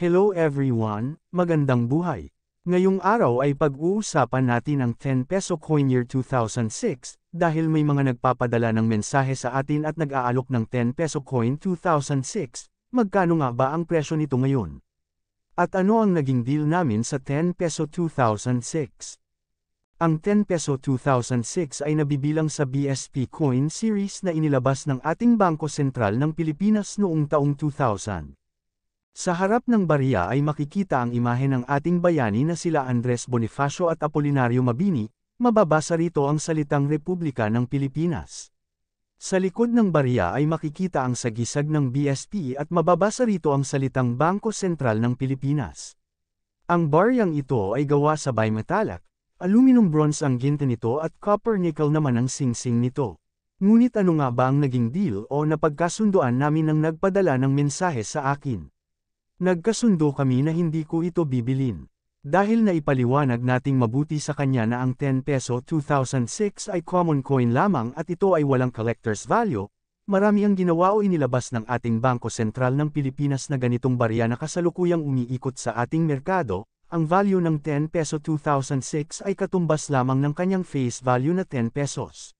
Hello everyone, magandang buhay. Ngayong araw ay pag-uusapan natin ang 10 peso coin year 2006 dahil may mga nagpapadala ng mensahe sa atin at nag-aalok ng 10 peso coin 2006. Magkano nga ba ang presyo nito ngayon? At ano ang naging deal namin sa 10 peso 2006? Ang 10 peso 2006 ay nabibilang sa BSP coin series na inilabas ng ating Bangko Sentral ng Pilipinas noong taong 2000. Sa harap ng barya ay makikita ang imahe ng ating bayani na sila Andres Bonifacio at Apolinario Mabini, mababasa rito ang salitang Republika ng Pilipinas. Sa likod ng barya ay makikita ang sagisag ng BSP at mababasa rito ang salitang Bangko Sentral ng Pilipinas. Ang baryang ito ay gawa sa bimetallic, aluminum bronze ang ginta nito at copper nickel naman ang singsing nito. Ngunit ano nga ba ang naging deal o napagkasunduan namin nang nagpadala ng mensahe sa akin? Nagkasundo kami na hindi ko ito bibilin. Dahil naipaliwanag nating mabuti sa kanya na ang 10 peso 2006 ay common coin lamang at ito ay walang collector's value, marami ang ginawa o inilabas ng ating Bangko Sentral ng Pilipinas na ganitong barya na kasalukuyang umiikot sa ating merkado, ang value ng 10 peso 2006 ay katumbas lamang ng kanyang face value na 10 pesos.